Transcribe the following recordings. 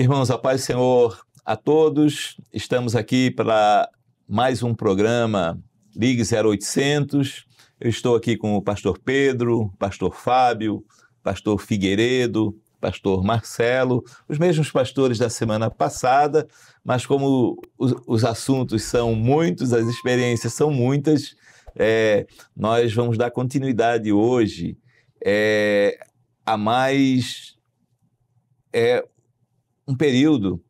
Irmãos, a paz do Senhor a todos. Estamos aqui para mais um programa Ligue 0800. Eu estou aqui com o pastor Pedro, pastor Fábio, pastor Figueiredo, pastor Marcelo, os mesmos pastores da semana passada, mas como os, os assuntos são muitos, as experiências são muitas, é, nós vamos dar continuidade hoje é, a mais é, um período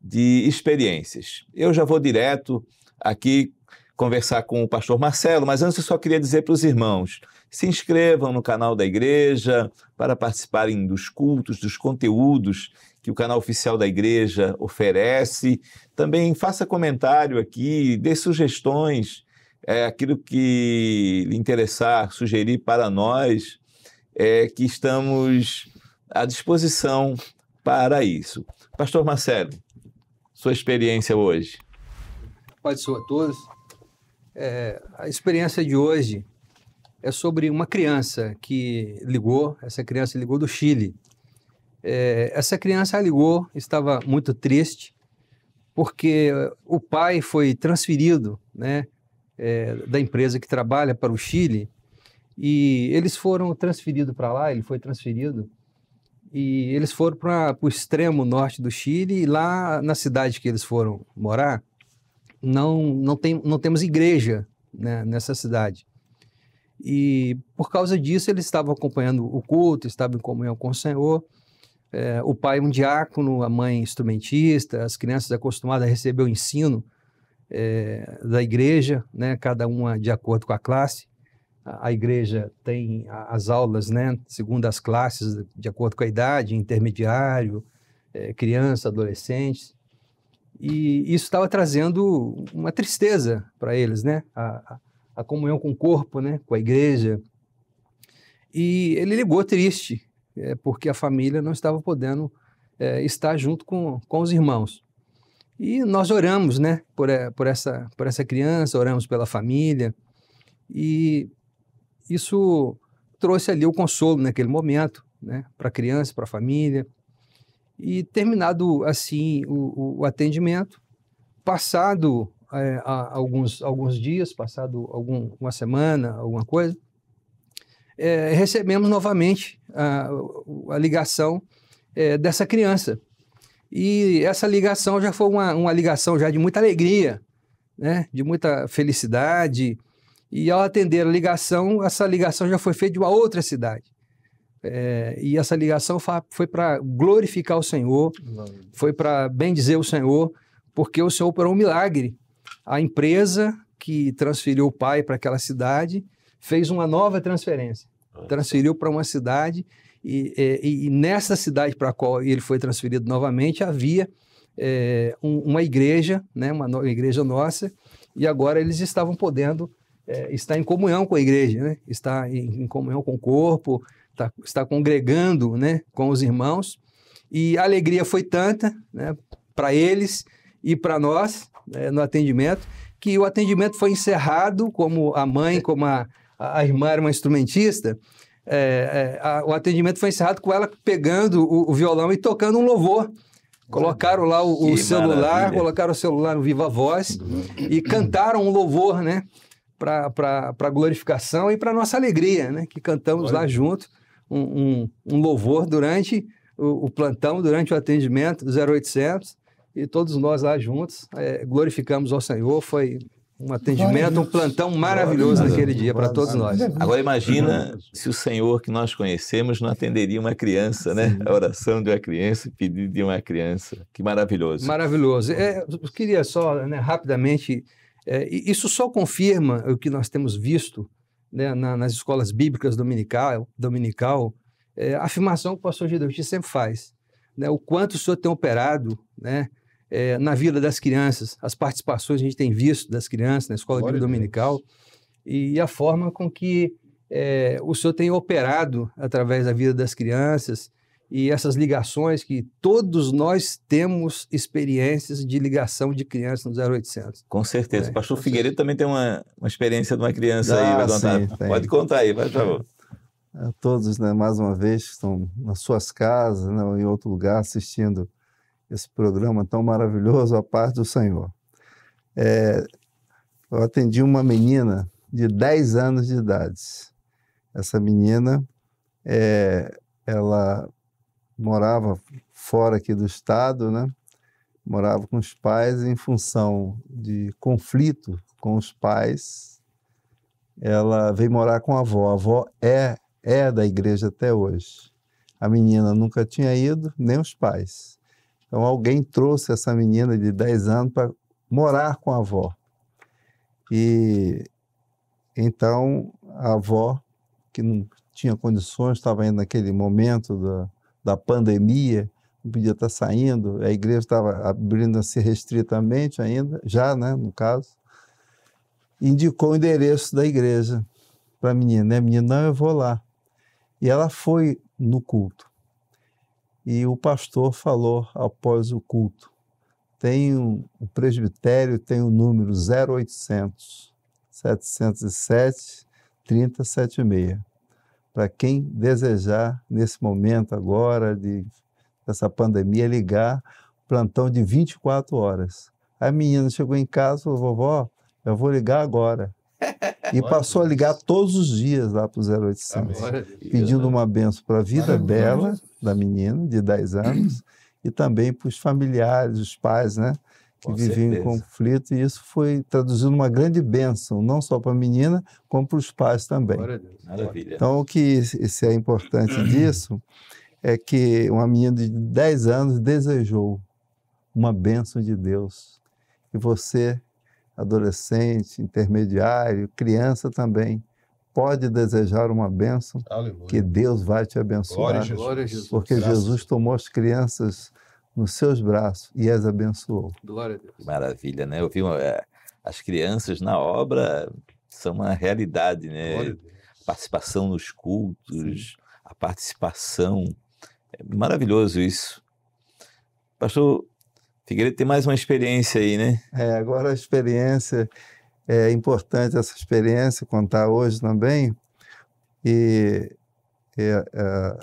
de experiências. Eu já vou direto aqui conversar com o pastor Marcelo, mas antes eu só queria dizer para os irmãos: se inscrevam no canal da igreja para participarem dos cultos, dos conteúdos que o canal oficial da igreja oferece. Também faça comentário aqui, dê sugestões, é, aquilo que lhe interessar, sugerir para nós, é que estamos à disposição para isso. Pastor Marcelo, sua experiência hoje. Pode ser a todos. É, a experiência de hoje é sobre uma criança que ligou, essa criança ligou do Chile. É, essa criança ligou, estava muito triste, porque o pai foi transferido né, é, da empresa que trabalha para o Chile e eles foram transferidos para lá, ele foi transferido e eles foram para o extremo norte do Chile e lá na cidade que eles foram morar não não tem não temos igreja né, nessa cidade e por causa disso eles estavam acompanhando o culto estavam em comunhão com o Senhor é, o pai um diácono a mãe instrumentista as crianças acostumadas a receber o ensino é, da igreja né cada uma de acordo com a classe a igreja tem as aulas, né, segundo as classes, de acordo com a idade, intermediário, é, criança, adolescente. E isso estava trazendo uma tristeza para eles, né? A, a, comunhão com o corpo, né? com a igreja. E ele ligou triste, é, porque a família não estava podendo é, estar junto com, com os irmãos. E nós oramos né? por, é, por, essa, por essa criança, oramos pela família. E isso trouxe ali o consolo naquele momento, né, para a criança, para a família. E terminado assim o, o atendimento, passado é, alguns, alguns dias, passado algum, uma semana, alguma coisa, é, recebemos novamente a, a ligação é, dessa criança. E essa ligação já foi uma, uma ligação já de muita alegria, né? de muita felicidade, e ao atender a ligação, essa ligação já foi feita de uma outra cidade. É, e essa ligação foi para glorificar o Senhor, foi para bendizer o Senhor, porque o Senhor operou um milagre. A empresa que transferiu o pai para aquela cidade fez uma nova transferência. Ah. Transferiu para uma cidade e, é, e, e nessa cidade para a qual ele foi transferido novamente havia é, um, uma igreja, né, uma, uma igreja nossa, e agora eles estavam podendo é, está em comunhão com a igreja, né? está em, em comunhão com o corpo, está, está congregando né? com os irmãos. E a alegria foi tanta né? para eles e para nós né? no atendimento, que o atendimento foi encerrado, como a mãe, como a, a irmã era uma instrumentista, é, é, a, o atendimento foi encerrado com ela pegando o, o violão e tocando um louvor. Colocaram lá o, o celular, maravilha. colocaram o celular no Viva Voz uhum. e cantaram um louvor, né? para a glorificação e para a nossa alegria, né? que cantamos Olha. lá junto um, um, um, louvor durante o, o, plantão, durante o atendimento do 0800, e todos nós lá juntos é, glorificamos ao Senhor. Foi um atendimento, um plantão maravilhoso naquele dia para todos nós. Agora imagina se o Senhor que nós conhecemos não atenderia uma criança, né? A oração de uma criança, o pedido de uma criança. Que maravilhoso. Maravilhoso. É, eu queria só né, rapidamente é, isso só confirma o que nós temos visto né, na, nas escolas bíblicas dominical, dominical é, a afirmação que o pastor Gideuti sempre faz, né, o quanto o senhor tem operado né, é, na vida das crianças, as participações que a gente tem visto das crianças na escola bíblica dominical e a forma com que é, o senhor tem operado através da vida das crianças, e essas ligações que todos nós temos experiências de ligação de criança no 0800. Com certeza. É, o pastor Figueiredo também tem uma, uma experiência de uma criança ah, aí, vai sim, contar. Pode contar aí, por favor. A todos, né, mais uma vez, que estão nas suas casas, né, ou em outro lugar, assistindo esse programa tão maravilhoso, A Paz do Senhor. É, eu atendi uma menina de 10 anos de idade. Essa menina, é, ela morava fora aqui do estado, né? Morava com os pais em função de conflito com os pais. Ela veio morar com a avó. A avó é é da igreja até hoje. A menina nunca tinha ido, nem os pais. Então alguém trouxe essa menina de 10 anos para morar com a avó. E então a avó, que não tinha condições, estava ainda naquele momento da, da pandemia, não podia estar saindo, a igreja estava abrindo-se assim restritamente ainda, já, né, no caso, indicou o endereço da igreja para a menina. Né? A menina, não, eu vou lá. E ela foi no culto. E o pastor falou após o culto: tem um, o presbitério tem o um número 0800 707 3076 para quem desejar, nesse momento agora de, dessa pandemia, ligar plantão de 24 horas. A menina chegou em casa e falou, vovó, eu vou ligar agora. E Glória passou a ligar todos os dias lá para o 085, pedindo uma benção para a vida dela, da menina, de 10 anos, e também para os familiares, os pais, né? que viviam em conflito, e isso foi traduzido numa grande bênção, não só para a menina, como para os pais também. Maravilha. Então, o que se é importante disso é que uma menina de 10 anos desejou uma bênção de Deus. E você, adolescente, intermediário, criança também, pode desejar uma bênção Aleluia. que Deus vai te abençoar. Glória a Jesus. Porque Graças. Jesus tomou as crianças nos seus braços e as abençoou. Glória a Deus. Maravilha, né? Eu vi uma, eh, as crianças na obra são uma realidade, né? Participação nos cultos, Sim. a participação. É maravilhoso isso. Pastor Figueiredo tem mais uma experiência aí, né? É, agora a experiência é importante essa experiência contar hoje também. E, é,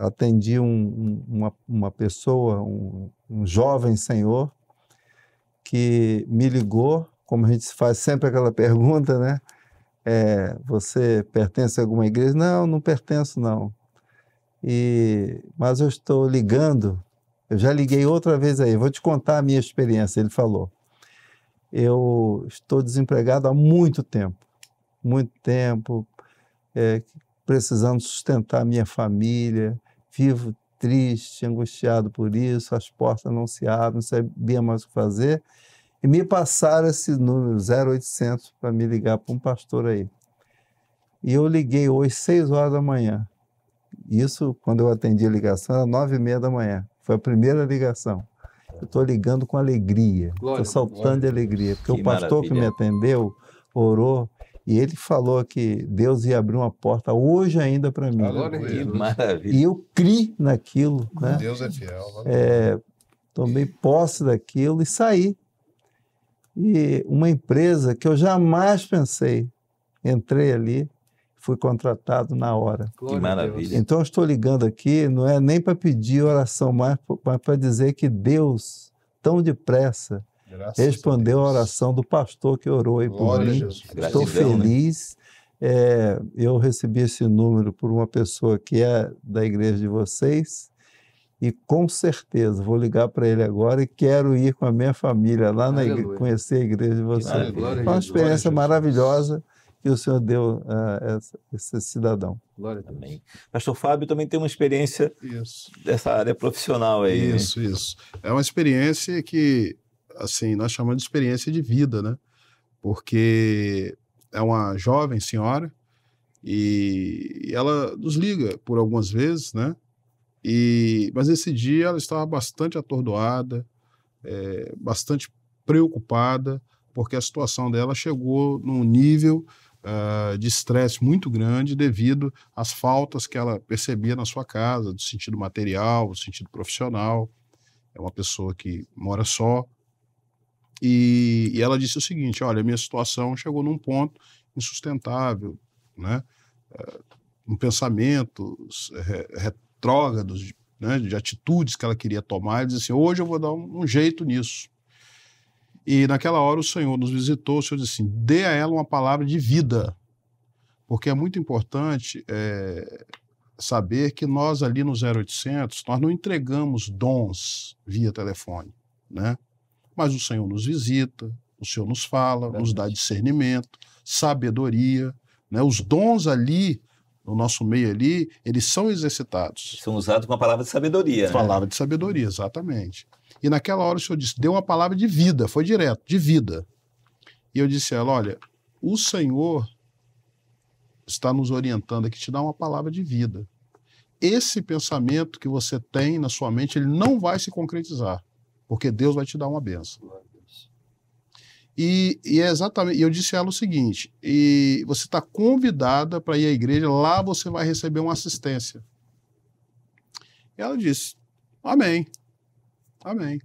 atendi um, um, uma, uma pessoa, um, um jovem senhor, que me ligou, como a gente faz sempre aquela pergunta, né? É, você pertence a alguma igreja? Não, não pertenço, não. E, mas eu estou ligando, eu já liguei outra vez aí, vou te contar a minha experiência, ele falou. Eu estou desempregado há muito tempo, muito tempo, é, precisando sustentar a minha família, vivo triste, angustiado por isso, as portas não se abrem, não sabia mais o que fazer. E me passaram esse número, 0800, para me ligar para um pastor aí. E eu liguei hoje, 6 horas da manhã. Isso, quando eu atendi a ligação, era 9 e meia da manhã. Foi a primeira ligação. Eu estou ligando com alegria, estou saltando glória. de alegria, porque que o pastor maravilha. que me atendeu orou e ele falou que Deus ia abrir uma porta hoje ainda para mim. Agora que é maravilha. E eu criei naquilo. Né? Deus é fiel. É, tomei posse daquilo e saí. E uma empresa que eu jamais pensei, entrei ali, fui contratado na hora. que maravilha. Então eu estou ligando aqui, não é nem para pedir oração, mas para dizer que Deus, tão depressa, Graças Respondeu a, a, oração do pastor que orou aí Glória por mim. Estou Gratidão, né? feliz. Né? É, eu recebi esse número por uma pessoa que é da igreja de vocês e com certeza vou ligar para ele agora e quero ir com a minha família lá na igreja, conhecer a igreja de vocês. Foi uma experiência maravilhosa que o Senhor deu a, esse cidadão. Glória a Deus. Pastor Fábio também tem uma experiência isso. dessa área profissional aí. Né? Isso, né? isso. É uma experiência que assim, nós chamamos de experiência de vida, né? Porque é uma jovem senhora e ela nos liga por algumas vezes, né? E, mas esse dia ela estava bastante atordoada, é, bastante preocupada, porque a situação dela chegou num nível uh, de estresse muito grande devido às faltas que ela percebia na sua casa, do sentido material, do sentido profissional. É uma pessoa que mora só, e, e ela disse o seguinte: olha, minha situação chegou num ponto insustentável, né? Eh, um pensamento eh, retrógrado, né? de atitudes que ela queria tomar. Ela disse assim: hoje eu vou dar um, um jeito nisso. E naquela hora o Senhor nos visitou, o Senhor disse assim: dê a ela uma palavra de vida, porque é muito importante é, saber que nós ali no 0800, nós não entregamos dons via telefone, né? Mas o Senhor nos visita, o Senhor nos fala, Verdade. nos dá discernimento, sabedoria, né? Os dons ali no nosso meio ali, eles são exercitados. São usados com a palavra de sabedoria. Né? Palavra de sabedoria, exatamente. E naquela hora o Senhor disse, deu uma palavra de vida, foi direto, de vida. E eu disse a ela, olha, o Senhor está nos orientando aqui, te dá uma palavra de vida. Esse pensamento que você tem na sua mente, ele não vai se concretizar porque Deus vai te dar uma benção. E, e é exatamente, eu disse a ela o seguinte: e você está convidada para ir à igreja, lá você vai receber uma assistência. E ela disse: Amém. Amém.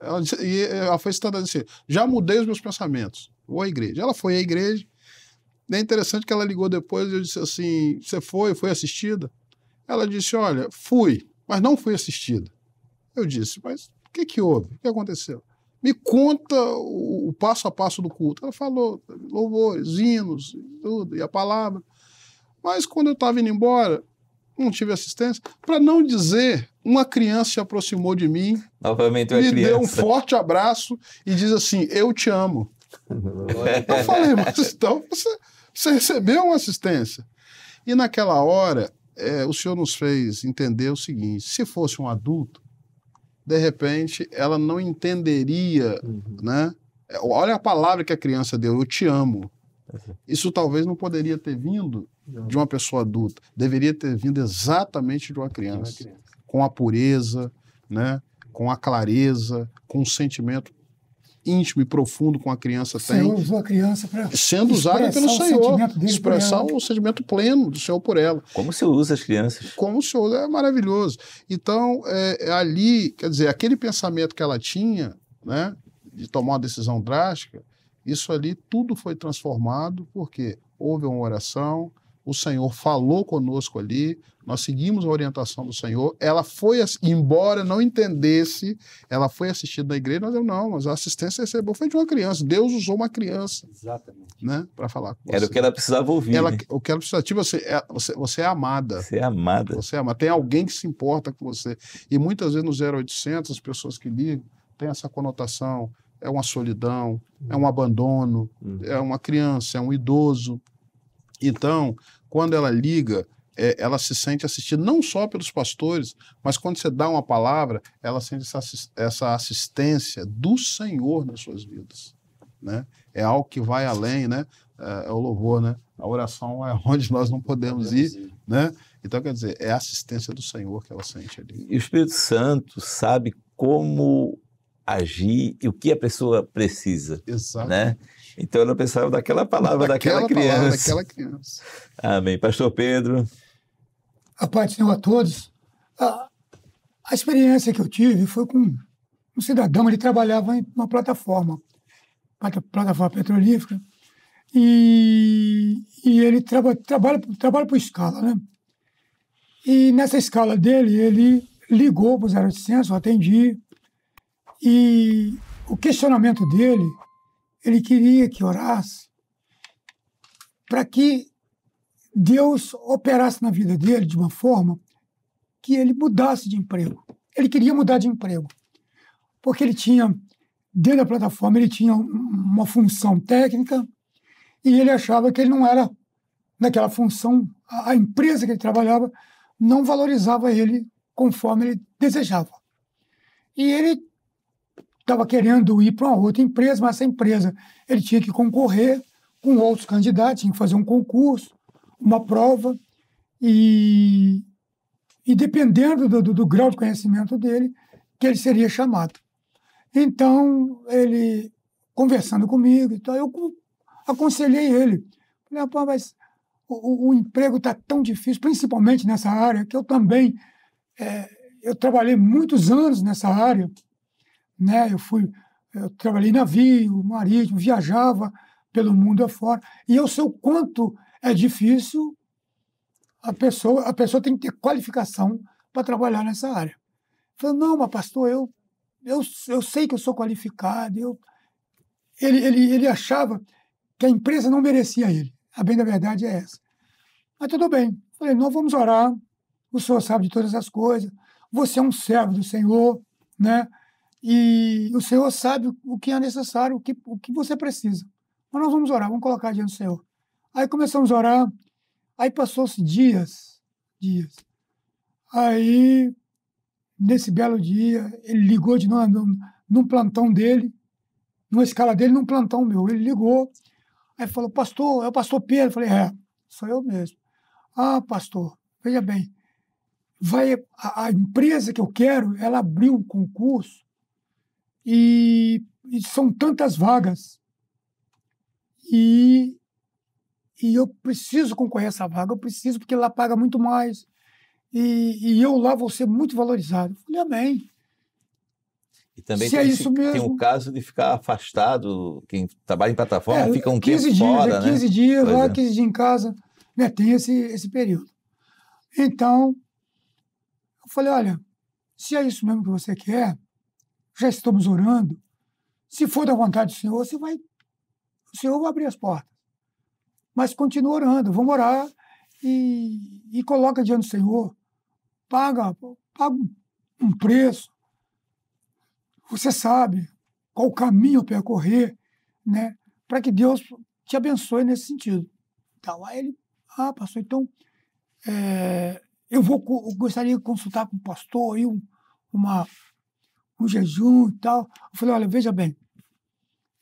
Ela disse, e ela foi citada assim: já mudei os meus pensamentos. Vou à igreja. Ela foi à igreja. É interessante que ela ligou depois e eu disse assim: Você foi? Foi assistida? Ela disse: Olha, fui, mas não fui assistida. Eu disse: Mas o que, que houve? O que aconteceu? Me conta o, o passo a passo do culto. Ela falou louvores, hinos, tudo, e a palavra. Mas quando eu estava indo embora, não tive assistência. Para não dizer, uma criança se aproximou de mim, Novamente me criança. deu um forte abraço e diz assim: Eu te amo. eu falei, mas então você, você, recebeu uma assistência. E naquela hora, é, o senhor nos fez entender o seguinte: se fosse um adulto, de repente ela não entenderia, uhum. né? Olha a palavra que a criança deu, eu te amo. Isso talvez não poderia ter vindo de uma pessoa adulta, deveria ter vindo exatamente de uma criança, de uma criança. com a pureza, né? com a clareza, com o sentimento íntimo e profundo com a criança tem. Senhor usou a criança para. Sendo usada pelo Senhor. expressar o sentimento pleno do Senhor por ela. Como o Senhor usa as crianças? Como o Senhor usa, é maravilhoso. Então, é, é, ali, quer dizer, aquele pensamento que ela tinha, né, de tomar uma decisão drástica, isso ali tudo foi transformado porque houve uma oração, o Senhor falou conosco ali, nós seguimos a orientação do Senhor. Ela foi, embora não entendesse, ela foi assistida na igreja, mas eu não, mas a assistência recebeu foi de uma criança. Deus usou uma criança. Exatamente. Né, para falar com você. Era o que ela precisava ouvir. Ela, né? O que ela precisava. Tipo, você, é, você, você é amada. Você é amada. Você é amada. Tem alguém que se importa com você. E muitas vezes no 0800, as pessoas que ligam têm essa conotação. É uma solidão, é um hum. abandono, hum. é uma criança, é um idoso. Então, quando ela liga, é, ela se sente assistida não só pelos pastores, mas quando você dá uma palavra, ela sente essa, assistência do Senhor nas suas vidas. Né? É algo que vai além, né? É, é o louvor, né? A oração é onde nós não podemos, ir, ir, né? Então, quer dizer, é a assistência do Senhor que ela sente ali. E o Espírito Santo sabe como agir e o que a pessoa precisa. Exato. Né? Então não pensava daquela palavra daquela, daquela criança. Palavra, daquela criança. Amém. Pastor Pedro. A paz do Senhor a todos. A, a, experiência que eu tive foi com um cidadão, ele trabalhava em uma plataforma, plataforma petrolífera, e, e ele traba, trabalha, trabalha por escala, né? E nessa escala dele, ele ligou para o 0800, eu atendi, e o questionamento dele ele queria que orasse para que Deus operasse na vida dele de uma forma que ele mudasse de emprego. Ele queria mudar de emprego, porque ele tinha, dentro da plataforma, ele tinha uma função técnica e ele achava que ele não era, naquela função, a, empresa que ele trabalhava não valorizava ele conforme ele desejava. E ele estava querendo ir para uma outra empresa, mas essa empresa ele tinha que concorrer com outros candidatos, tinha que fazer um concurso, uma prova, e, e dependendo do, do, do grau de conhecimento dele, que ele seria chamado. Então, ele conversando comigo, então eu aconselhei ele. Falei, ah, pô mas o, o emprego está tão difícil, principalmente nessa área, que eu também é, eu trabalhei muitos anos nessa área, né? Eu fui, eh, eu trabalhei navio, marítimo, viajava pelo mundo afora. E eu sei o quanto é difícil a pessoa, a pessoa tem que ter qualificação para trabalhar nessa área. Falou, não, mas pastor, eu, eu, eu sei que eu sou qualificado. Eu... Ele, ele, ele achava que a empresa não merecia ele. A bem da verdade é essa. Mas tudo bem. Falei, nós vamos orar. O senhor sabe de todas as coisas. Você é um servo do Senhor, né? E o Senhor sabe o que é necessário, o que, o que você precisa. Mas nós vamos orar, vamos colocar diante do Senhor. Aí começamos a orar, aí passou-se dias, dias. Aí, nesse belo dia, ele ligou de novo num, num plantão dele, numa escala dele, num plantão meu. Ele ligou, aí falou, pastor, é o pastor Pedro? Eu falei, é, sou eu mesmo. Ah, pastor, veja bem, vai a, a empresa que eu quero, ela abriu um concurso e, e são tantas vagas. E, e eu preciso concorrer a essa vaga, eu preciso, porque lá paga muito mais. E, e eu lá vou ser muito valorizado. Eu falei, amém. E também é tem, é esse, tem, o caso de ficar afastado, quem trabalha em plataforma é, fica um 15 tempo dias, fora, é né? 15 dias lá, 15 é. dias em casa, né? tem esse, esse período. Então, eu falei, olha, se é isso mesmo que você quer, já estamos orando. Se for da vontade do Senhor, você vai, o Senhor vai abrir as portas. Mas continua orando, vamos orar e, e coloca diante do Senhor. Paga, paga um preço. Você sabe qual o caminho percorrer, né? Para que Deus te abençoe nesse sentido. Então, tá aí ele, ah, pastor, então é, eu vou, eu gostaria de consultar com o pastor e um, uma um jejum e tal. Eu falei, olha, veja bem,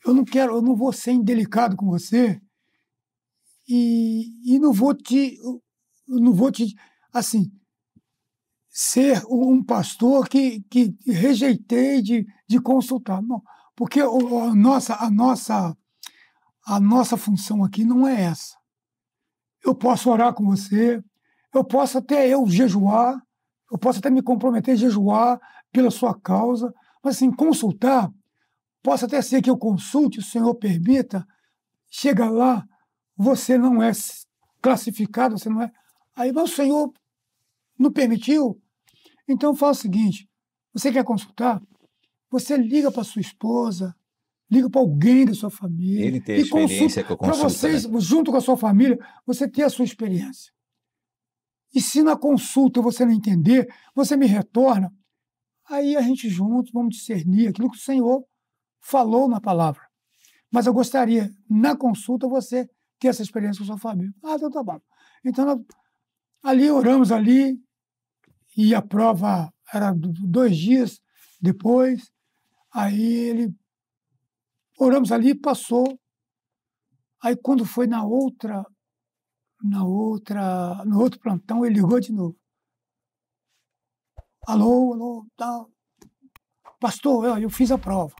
eu não quero, eu não vou ser indelicado com você e, e não vou te, não vou te, assim, ser um pastor que, que rejeitei de, de consultar. Não, porque a nossa, a nossa, a nossa função aqui não é essa. Eu posso orar com você, eu posso até eu jejuar, eu posso até me comprometer a jejuar, pela sua causa, mas assim, consultar, posso até ser que eu consulte, o Senhor permita, chega lá, você não é classificado, você não é. Aí, mas o Senhor não permitiu? Então faça o seguinte: você quer consultar? Você liga para sua esposa, liga para alguém da sua família. Ele tem experiência Para vocês, né? junto com a sua família, você ter a sua experiência. E se na consulta você não entender, você me retorna Aí a gente junto, vamos discernir aquilo que o Senhor falou na palavra. Mas eu gostaria, na consulta, você ter essa experiência com a sua família. Ah, então tá bom. Então, nós, ali oramos ali, e a prova era dois dias depois. Aí ele oramos ali, passou. Aí quando foi na outra, na outra, no outro plantão, ele ligou de novo. Alô, alô, tal. Pastor, eu, eu fiz a prova.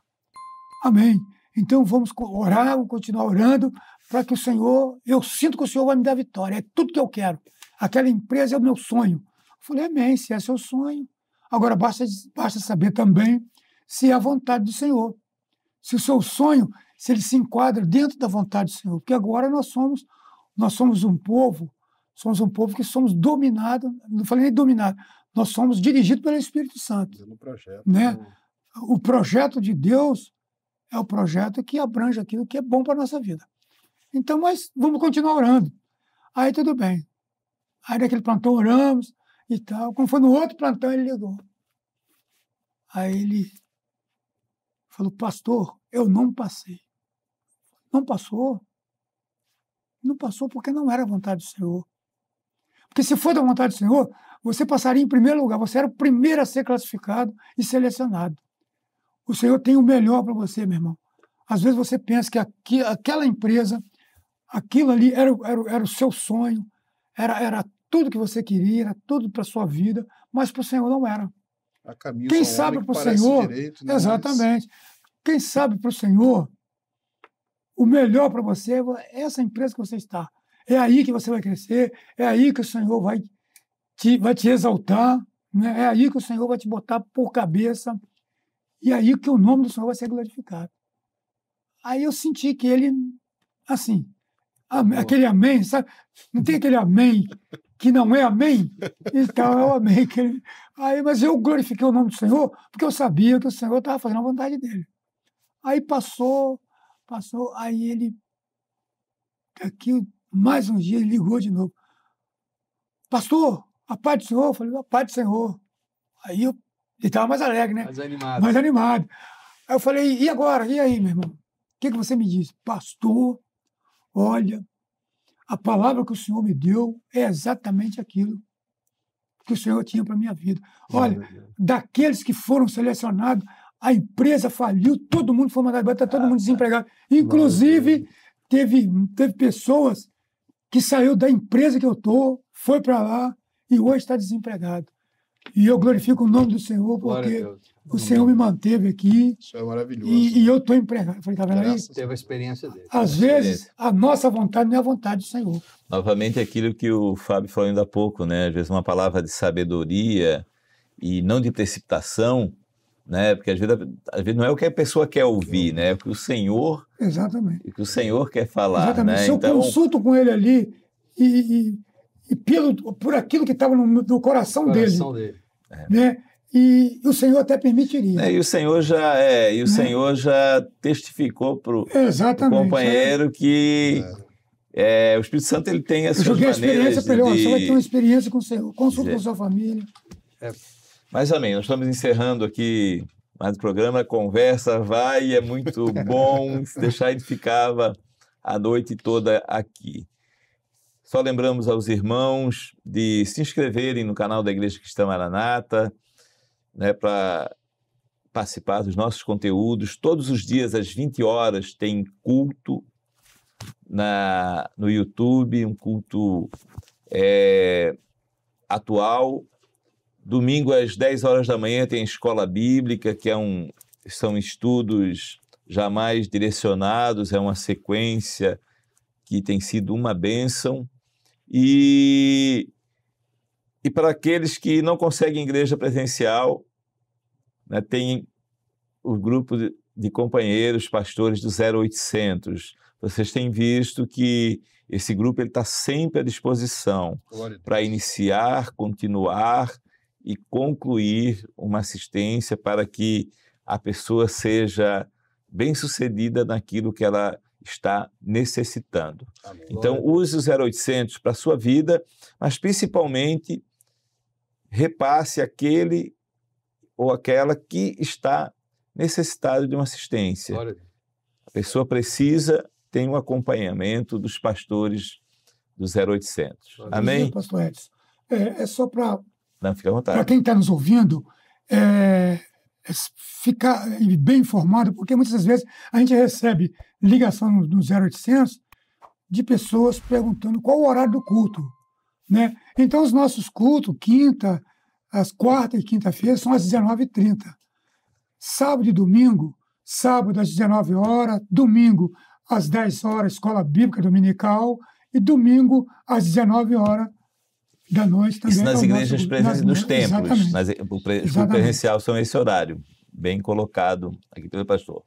Amém. Então vamos orar, vamos continuar orando para que o Senhor, eu sinto que o Senhor vai me dar vitória. É tudo que eu quero. Aquela empresa é o meu sonho. Eu falei, amém, se é seu sonho. Agora basta, basta saber também se é a vontade do Senhor. Se o seu sonho, se ele se enquadra dentro da vontade do Senhor. Porque agora nós somos, nós somos um povo, somos um povo que somos dominados, não falei nem dominado, nós somos dirigidos pelo Espírito Santo. Projeto, né? né? O projeto de Deus é o projeto que abrange aquilo que é bom para a nossa vida. Então, mas vamos continuar orando. Aí tudo bem. Aí naquele plantão oramos e tal. Quando foi no outro plantão, ele ligou. Aí ele falou, pastor, eu não passei. Não passou? Não passou porque não era vontade do Senhor. Porque se for da vontade do Senhor, você passaria em primeiro lugar, você era o primeiro a ser classificado e selecionado. O Senhor tem o melhor para você, meu irmão. Às vezes você pensa que aqui, aquela empresa, aquilo ali era, era, era o seu sonho, era, era tudo que você queria, era tudo para sua vida, mas para o Senhor não era. Quem é sabe para o Senhor, direito, né? exatamente. Quem sabe para o Senhor, o melhor para você é, é essa empresa que você está. É aí que você vai crescer, é aí que o Senhor vai te, vai te exaltar, né? é aí que o Senhor vai te botar por cabeça, e é aí que o nome do Senhor vai ser glorificado. Aí eu senti que ele, assim, amém, aquele amém, sabe? Não tem aquele amém que não é amém? Então é o amém que ele... Aí, mas eu glorifiquei o nome do Senhor, porque eu sabia que o Senhor estava fazendo a vontade dele. Aí passou, passou, aí ele, aqui mais um dia, ele ligou de novo. Pastor, a paz do Senhor, eu falei, a paz do Senhor. Aí eu, ele estava mais alegre, né? Mais animado. Mais animado. Aí eu falei, e agora? E aí, meu irmão? O que, que você me diz? Pastor, olha, a palavra que o Senhor me deu é exatamente aquilo que o Senhor tinha para minha vida. Olha, daqueles que foram selecionados, a empresa faliu, todo mundo foi mandado embora, está todo mundo desempregado. Inclusive, teve, teve pessoas que saiu da empresa que eu estou, foi para lá, e hoje está desempregado. E eu glorifico o nome do Senhor, porque o Senhor me manteve aqui. Isso é maravilhoso. E, e eu estou empregado. Falei, tá vendo aí? Teve a experiência dele. Às vezes, a nossa vontade não é a vontade do Senhor. Novamente, aquilo que o Fábio falou ainda há pouco, né? Às vezes, uma palavra de sabedoria e não de precipitação, né? Porque às vezes, às vezes não é o que a pessoa quer ouvir, né? É o que o Senhor. Exatamente. o que o Senhor quer falar. Exatamente. Né? Se eu então... consulto com ele ali e, e e pelo, por aquilo que estava no, no, coração, coração dele. dele. É. Né? E, e, o Senhor até permitiria. É, e o Senhor já é, e o né? Senhor já testificou para o companheiro é. que é, o Espírito Santo ele tem essa maneiras. Eu joguei a experiência para ele, de... você vai ter uma experiência com o Senhor, consulta com sua família. É. Mas amém, nós estamos encerrando aqui mais o programa conversa, vai, é muito bom, se deixar ele a noite toda aqui. Só lembramos aos irmãos de se inscreverem no canal da Igreja Cristã Maranata, né, para participar dos nossos conteúdos. Todos os dias, às 20 horas, tem culto na, no YouTube, um culto é, atual. Domingo, às 10 horas da manhã, tem Escola Bíblica, que é um, são estudos jamais direcionados, é uma sequência que tem sido uma bênção. E, e para aqueles que não conseguem igreja presencial, né, tem o grupo de, de companheiros, pastores do 0800. Vocês têm visto que esse grupo está sempre à disposição para iniciar, continuar e concluir uma assistência para que a pessoa seja bem-sucedida naquilo que ela está necessitando. Amém. Então, use o 0800 para a sua vida, mas principalmente repasse aquele ou aquela que está necessitado de uma assistência. A pessoa precisa ter um acompanhamento dos pastores do 0800. Amém? pastor Edson. É, é só para. Não, fica à vontade. Para quem está nos ouvindo, é, é, ficar bem informado, porque muitas vezes a gente recebe ligação no, 0800 de pessoas perguntando qual o horário do culto. Né? Então, os nossos cultos, quinta, as quarta e quinta-feira, são às 19h30. Sábado e domingo, sábado às 19 horas, domingo às 10 horas, escola bíblica dominical, e domingo às 19 horas, da noite também. Isso é nas igrejas nosso, presen- na, templos. Nas, o, pre, o presencial são esse horário, bem colocado aqui pelo pastor.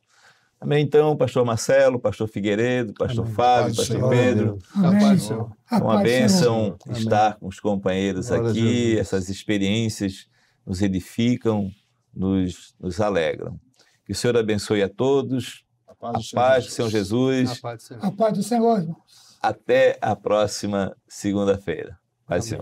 Amém, então, pastor Marcelo, pastor Figueiredo, pastor Amém. Fábio, pastor Senhor, Pedro. Amém. uma bênção Amém. estar com os companheiros Glória aqui. Essas experiências nos edificam, nos, nos alegram. Que o Senhor abençoe a todos. A paz, a paz do Senhor Jesus. A paz do Senhor, Até a próxima segunda-feira. 还行。